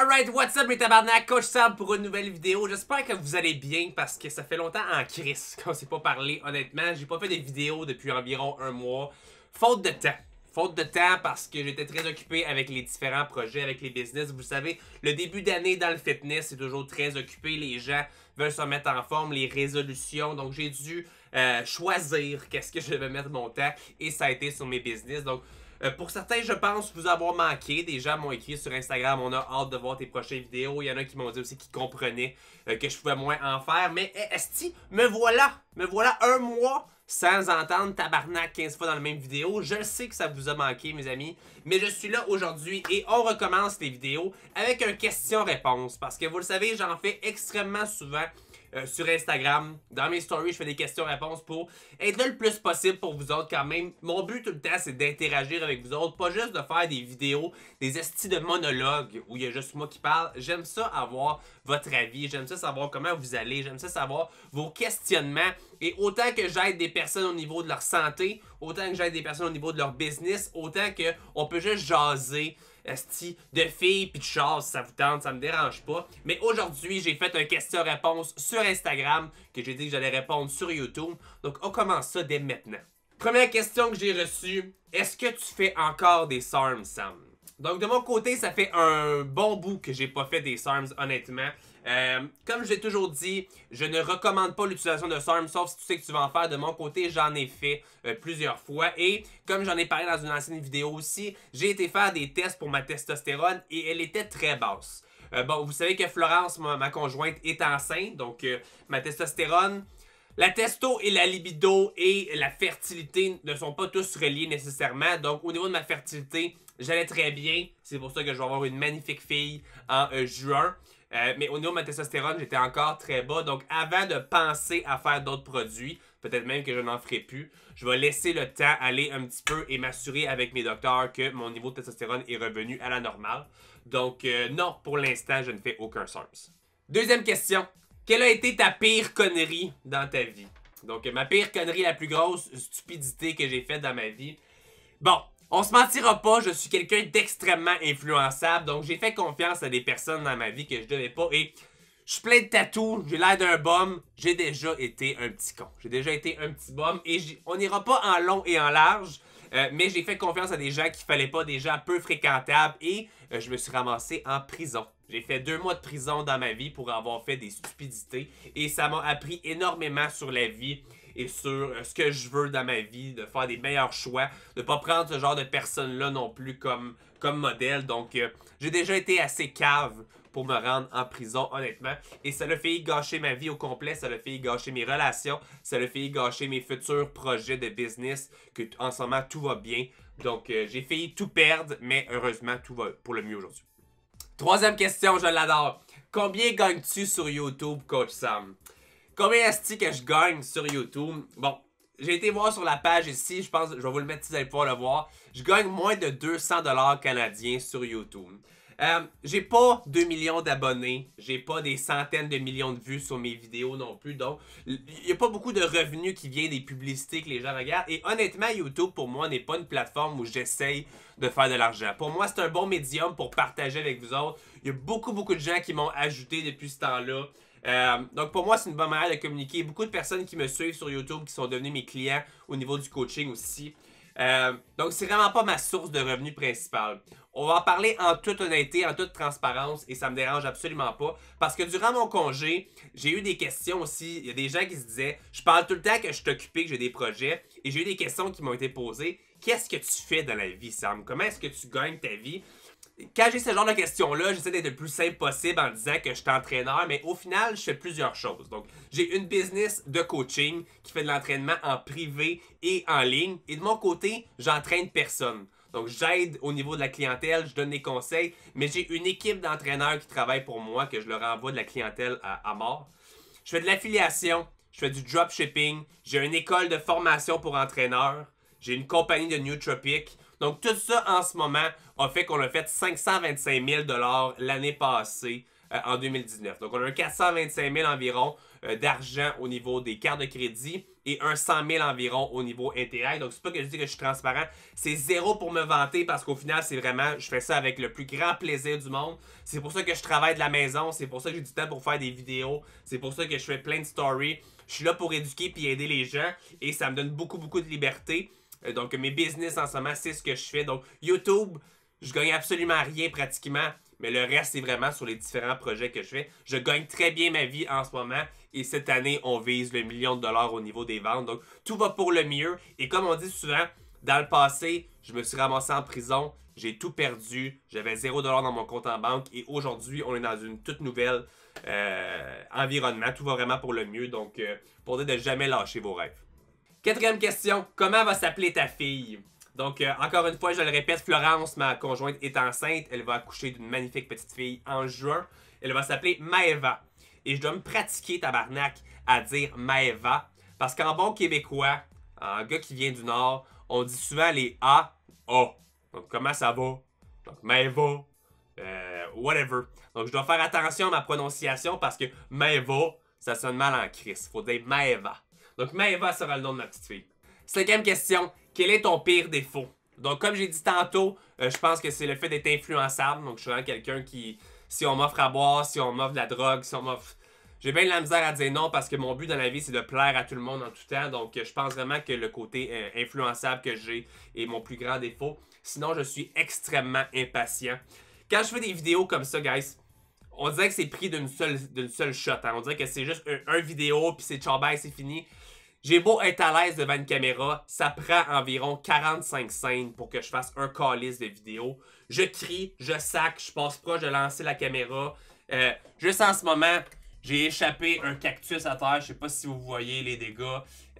Alright, what's up mes tabarnak, Coach Sam pour une nouvelle vidéo. J'espère que vous allez bien parce que ça fait longtemps en crise qu'on s'est pas parlé. Honnêtement, j'ai pas fait de vidéos depuis environ un mois. Faute de temps. Faute de temps parce que j'étais très occupé avec les différents projets, avec les business. Vous savez, le début d'année dans le fitness, c'est toujours très occupé. Les gens veulent se mettre en forme, les résolutions. Donc j'ai dû euh, choisir qu'est-ce que je vais mettre mon temps et ça a été sur mes business. Donc euh, pour certains, je pense vous avoir manqué. Des gens m'ont écrit sur Instagram, on a hâte de voir tes prochaines vidéos. Il y en a qui m'ont dit aussi qu'ils comprenaient euh, que je pouvais moins en faire. Mais eh, esti, me voilà! Me voilà un mois sans entendre tabarnak 15 fois dans la même vidéo. Je sais que ça vous a manqué, mes amis, mais je suis là aujourd'hui et on recommence les vidéos avec un question-réponse parce que vous le savez, j'en fais extrêmement souvent euh, sur Instagram. Dans mes stories, je fais des questions-réponses pour être là le plus possible pour vous autres quand même. Mon but tout le temps, c'est d'interagir avec vous autres, pas juste de faire des vidéos, des estis de monologues où il y a juste moi qui parle. J'aime ça avoir votre avis, j'aime ça savoir comment vous allez, j'aime ça savoir vos questionnements. Et autant que j'aide des personnes au niveau de leur santé, autant que j'aide des personnes au niveau de leur business, autant qu'on peut juste jaser de filles puis de choses, ça vous tente, ça me dérange pas. Mais aujourd'hui, j'ai fait un question-réponse sur Instagram que j'ai dit que j'allais répondre sur YouTube. Donc on commence ça dès maintenant. Première question que j'ai reçue, est-ce que tu fais encore des SARMs, Sam? Donc de mon côté, ça fait un bon bout que j'ai pas fait des SARMs, honnêtement. Euh, comme je l'ai toujours dit, je ne recommande pas l'utilisation de SARM, sauf si tu sais que tu vas en faire. De mon côté, j'en ai fait euh, plusieurs fois. Et comme j'en ai parlé dans une ancienne vidéo aussi, j'ai été faire des tests pour ma testostérone et elle était très basse. Euh, bon, vous savez que Florence, ma, conjointe, est enceinte, donc ma testostérone... La testo et la libido et la fertilité ne sont pas tous reliés nécessairement. Donc, au niveau de ma fertilité, j'allais très bien. C'est pour ça que je vais avoir une magnifique fille en juin. Euh, mais au niveau de ma testostérone, j'étais encore très bas. Donc, avant de penser à faire d'autres produits, peut-être même que je n'en ferai plus, je vais laisser le temps aller un petit peu et m'assurer avec mes docteurs que mon niveau de testostérone est revenu à la normale. Donc, euh, non, pour l'instant, je ne fais aucun sens. Deuxième question. Quelle a été ta pire connerie dans ta vie? Donc, ma pire connerie, la plus grosse stupidité que j'ai faite dans ma vie. Bon, on se mentira pas, je suis quelqu'un d'extrêmement influençable, donc j'ai fait confiance à des personnes dans ma vie que je devais pas et je suis plein de tatoues, j'ai l'air d'un bum, j'ai déjà été un petit con. J'ai déjà été un petit bum et on n'ira pas en long et en large, euh, mais j'ai fait confiance à des gens qu'il fallait pas, des gens peu fréquentables et euh, je me suis ramassé en prison. J'ai fait deux mois de prison dans ma vie pour avoir fait des stupidités et ça m'a appris énormément sur la vie et sur euh, ce que je veux dans ma vie, de faire des meilleurs choix, de pas prendre ce genre de personnes-là non plus comme, comme modèle. Donc, euh, j'ai déjà été assez cave pour me rendre en prison, honnêtement. Et ça le fait gâcher ma vie au complet, ça le fait gâcher mes relations, ça le fait gâcher mes futurs projets de business, que en ce moment, tout va bien. Donc, euh, j'ai failli tout perdre, mais heureusement, tout va pour le mieux aujourd'hui. Troisième question, je l'adore. Combien gagnes-tu sur YouTube, Coach Sam? Combien est-ce que je gagne sur YouTube? Bon, j'ai été voir sur la page ici, je pense, je vais vous le mettre si vous allez pouvoir le voir. Je gagne moins de 200$ canadiens sur YouTube. Euh, j'ai pas 2 millions d'abonnés, j'ai pas des centaines de millions de vues sur mes vidéos non plus, donc il n'y a pas beaucoup de revenus qui viennent des publicités que les gens regardent. Et honnêtement, YouTube pour moi n'est pas une plateforme où j'essaye de faire de l'argent. Pour moi, c'est un bon médium pour partager avec vous autres. Il y a beaucoup, beaucoup de gens qui m'ont ajouté depuis ce temps-là. Euh, donc pour moi, c'est une bonne manière de communiquer. Beaucoup de personnes qui me suivent sur YouTube qui sont devenues mes clients au niveau du coaching aussi. Euh, donc c'est vraiment pas ma source de revenus principale. On va en parler en toute honnêteté, en toute transparence et ça me dérange absolument pas parce que durant mon congé, j'ai eu des questions aussi. Il y a des gens qui se disaient Je parle tout le temps que je suis occupé, que j'ai des projets et j'ai eu des questions qui m'ont été posées. Qu'est-ce que tu fais dans la vie, Sam Comment est-ce que tu gagnes ta vie quand j'ai ce genre de questions-là, j'essaie d'être le plus simple possible en disant que je suis entraîneur, mais au final, je fais plusieurs choses. Donc, j'ai une business de coaching qui fait de l'entraînement en privé et en ligne. Et de mon côté, j'entraîne personne. Donc, j'aide au niveau de la clientèle, je donne des conseils, mais j'ai une équipe d'entraîneurs qui travaille pour moi, que je leur envoie de la clientèle à, mort. Je fais de l'affiliation, je fais du dropshipping, j'ai une école de formation pour entraîneurs, j'ai une compagnie de Tropic. Donc, tout ça en ce moment a fait qu'on a fait 525 000 l'année passée euh, en 2019. Donc, on a un 425 000 environ euh, d'argent au niveau des cartes de crédit et un 100 000 environ au niveau intérêt. Donc, c'est pas que je dis que je suis transparent. C'est zéro pour me vanter parce qu'au final, c'est vraiment, je fais ça avec le plus grand plaisir du monde. C'est pour ça que je travaille de la maison. C'est pour ça que j'ai du temps pour faire des vidéos. C'est pour ça que je fais plein de stories. Je suis là pour éduquer puis aider les gens et ça me donne beaucoup, beaucoup de liberté. Euh, donc, mes business en ce moment, c'est ce que je fais. Donc, YouTube, je gagne absolument rien pratiquement. Mais le reste, c'est vraiment sur les différents projets que je fais. Je gagne très bien ma vie en ce moment. Et cette année, on vise le million de dollars au niveau des ventes. Donc, tout va pour le mieux. Et comme on dit souvent, dans le passé, je me suis ramassé en prison. J'ai tout perdu. J'avais zéro dollar dans mon compte en banque. Et aujourd'hui, on est dans une toute nouvelle euh, environnement. Tout va vraiment pour le mieux. Donc, euh, pour dire de jamais lâcher vos rêves. Quatrième question, comment va s'appeler ta fille? Donc, euh, encore une fois, je le répète, Florence, ma conjointe, est enceinte. Elle va accoucher d'une magnifique petite fille en juin. Elle va s'appeler Maeva. Et je dois me pratiquer, tabarnak, à dire Maeva. Parce qu'en bon québécois, un gars qui vient du Nord, on dit souvent les A, O. Donc, comment ça va? Donc, Maeva, euh, whatever. Donc, je dois faire attention à ma prononciation parce que Maeva, ça sonne mal en crise. Faut dire Maeva. Donc Maeva sera le nom de ma petite fille. Cinquième question, quel est ton pire défaut? Donc comme j'ai dit tantôt, euh, je pense que c'est le fait d'être influençable. Donc je suis vraiment quelqu'un qui, si on m'offre à boire, si on m'offre de la drogue, si on m'offre... J'ai bien de la misère à dire non parce que mon but dans la vie, c'est de plaire à tout le monde en tout temps. Donc, je pense vraiment que le côté euh, influençable que j'ai est mon plus grand défaut. Sinon, je suis extrêmement impatient. Quand je fais des vidéos comme ça, guys, on dirait que c'est pris d'une seule, seule shot. Hein. On dirait que c'est juste un, vidéo, puis c'est tchao c'est fini. J'ai beau être à l'aise devant une caméra, ça prend environ 45 scènes pour que je fasse un calice de vidéo. Je crie, je sac, je passe proche je lancer la caméra. Euh, juste en ce moment, j'ai échappé un cactus à terre. Je sais pas si vous voyez les dégâts.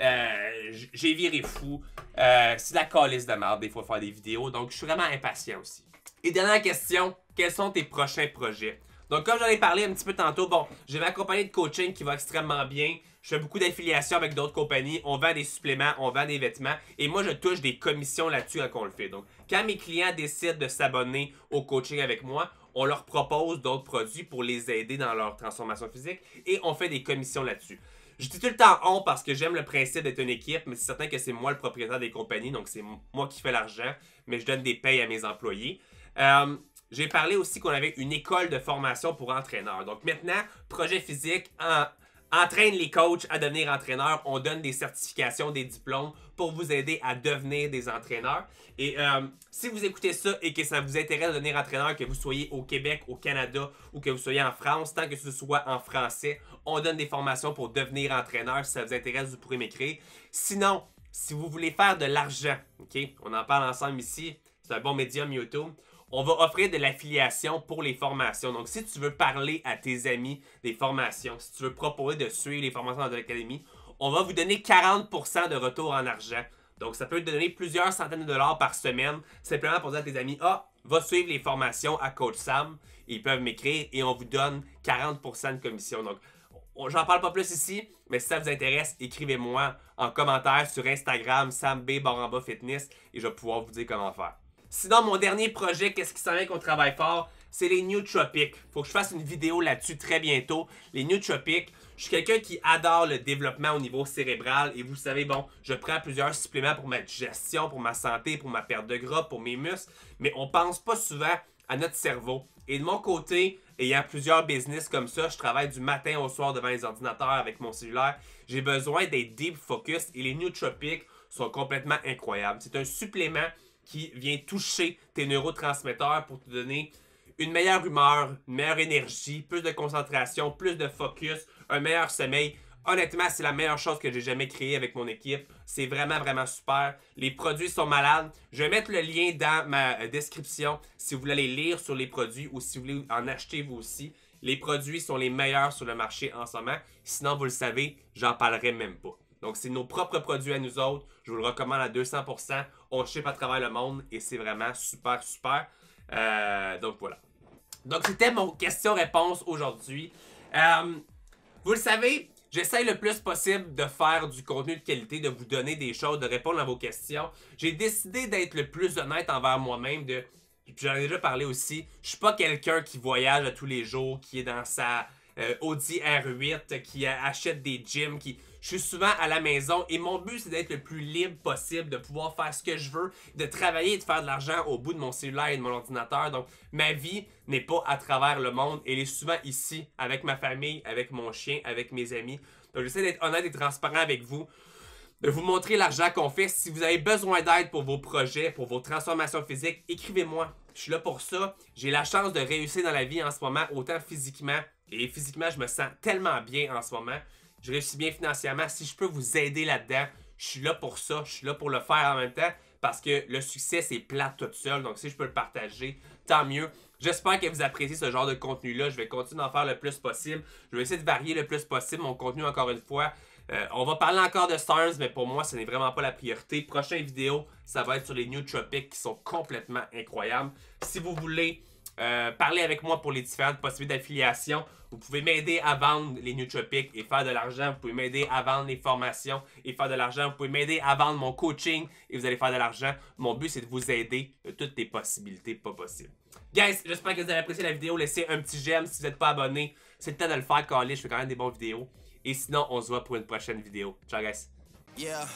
Euh, j'ai viré fou. Euh, c'est la calice de merde des fois faire des vidéos. Donc, je suis vraiment impatient aussi. Et dernière question, quels sont tes prochains projets? Donc, comme j'en ai parlé un petit peu tantôt, bon, j'ai vais accompagner de coaching qui va extrêmement bien. Je fais beaucoup d'affiliations avec d'autres compagnies. On vend des suppléments, on vend des vêtements. Et moi, je touche des commissions là-dessus quand on le fait. Donc, quand mes clients décident de s'abonner au coaching avec moi, on leur propose d'autres produits pour les aider dans leur transformation physique et on fait des commissions là-dessus. Je dis tout le temps on parce que j'aime le principe d'être une équipe, mais c'est certain que c'est moi le propriétaire des compagnies, donc c'est moi qui fais l'argent, mais je donne des payes à mes employés. Euh, j'ai parlé aussi qu'on avait une école de formation pour entraîneurs. Donc maintenant, projet physique, en entraîne les coachs à devenir entraîneurs. On donne des certifications, des diplômes pour vous aider à devenir des entraîneurs. Et euh, si vous écoutez ça et que ça vous intéresse de devenir entraîneur, que vous soyez au Québec, au Canada ou que vous soyez en France, tant que ce soit en français, on donne des formations pour devenir entraîneur. Si ça vous intéresse, vous pourrez m'écrire. Sinon, si vous voulez faire de l'argent, OK, on en parle ensemble ici, c'est un bon médium YouTube on va offrir de l'affiliation pour les formations. Donc, si tu veux parler à tes amis des formations, si tu veux proposer de suivre les formations dans l'académie, on va vous donner 40% de retour en argent. Donc, ça peut te donner plusieurs centaines de dollars par semaine, simplement pour dire à tes amis, ah, va suivre les formations à Coach Sam. Ils peuvent m'écrire et on vous donne 40% de commission. Donc, j'en parle pas plus ici, mais si ça vous intéresse, écrivez-moi en commentaire sur Instagram, Sam B Fitness, et je vais pouvoir vous dire comment faire. Sinon, mon dernier projet, qu'est-ce qui s'en qu'on travaille fort? C'est les New Tropic. Faut que je fasse une vidéo là-dessus très bientôt. Les New je suis quelqu'un qui adore le développement au niveau cérébral et vous savez, bon, je prends plusieurs suppléments pour ma digestion, pour ma santé, pour ma perte de gras, pour mes muscles, mais on pense pas souvent à notre cerveau. Et de mon côté, ayant plusieurs business comme ça, je travaille du matin au soir devant les ordinateurs avec mon cellulaire. J'ai besoin d'être deep focus et les nootropiques sont complètement incroyables. C'est un supplément qui vient toucher tes neurotransmetteurs pour te donner une meilleure humeur, une meilleure énergie, plus de concentration, plus de focus, un meilleur sommeil. Honnêtement, c'est la meilleure chose que j'ai jamais créée avec mon équipe. C'est vraiment, vraiment super. Les produits sont malades. Je vais mettre le lien dans ma euh, description si vous voulez les lire sur les produits ou si vous voulez en acheter vous aussi. Les produits sont les meilleurs sur le marché en ce moment. Sinon, vous le savez, j'en parlerai même pas. Donc, c'est nos propres produits à nous autres. Je vous le recommande à 200 on ship à travers le monde et c'est vraiment super, super. Euh, donc voilà. Donc c'était mon question-réponse aujourd'hui. Euh, vous le savez, j'essaie le plus possible de faire du contenu de qualité, de vous donner des choses, de répondre à vos questions. J'ai décidé d'être le plus honnête envers moi-même, de j'en ai déjà parlé aussi, je suis pas quelqu'un qui voyage tous les jours, qui est dans sa euh, Audi R8, qui achète des gyms, qui... Je suis souvent à la maison et mon but, c'est d'être le plus libre possible, de pouvoir faire ce que je veux, de travailler et de faire de l'argent au bout de mon cellulaire et de mon ordinateur. Donc, ma vie n'est pas à travers le monde. Elle est souvent ici, avec ma famille, avec mon chien, avec mes amis. Donc, j'essaie d'être honnête et transparent avec vous de vous montrer l'argent qu'on fait. Si vous avez besoin d'aide pour vos projets, pour vos transformations physiques, écrivez-moi. Je suis là pour ça. J'ai la chance de réussir dans la vie en ce moment, autant physiquement et physiquement, je me sens tellement bien en ce moment. Je réussis bien financièrement. Si je peux vous aider là-dedans, je suis là pour ça. Je suis là pour le faire en même temps parce que le succès, c'est plat tout seul. Donc, si je peux le partager, tant mieux. J'espère que vous appréciez ce genre de contenu-là. Je vais continuer d'en faire le plus possible. Je vais essayer de varier le plus possible mon contenu encore une fois. Euh, on va parler encore de Stars, mais pour moi, ce n'est vraiment pas la priorité. Prochaine vidéo, ça va être sur les New Tropics qui sont complètement incroyables. Si vous voulez euh, parlez avec moi pour les différentes possibilités d'affiliation. Vous pouvez m'aider à vendre les Nutropics et faire de l'argent. Vous pouvez m'aider à vendre les formations et faire de l'argent. Vous pouvez m'aider à vendre mon coaching et vous allez faire de l'argent. Mon but, c'est de vous aider toutes les possibilités pas possibles. Guys, j'espère que vous avez apprécié la vidéo. Laissez un petit j'aime si vous n'êtes pas abonné. C'est le temps de le faire, Carly. Je fais quand même des bonnes vidéos. Et sinon, on se voit pour une prochaine vidéo. Ciao, guys. Yeah.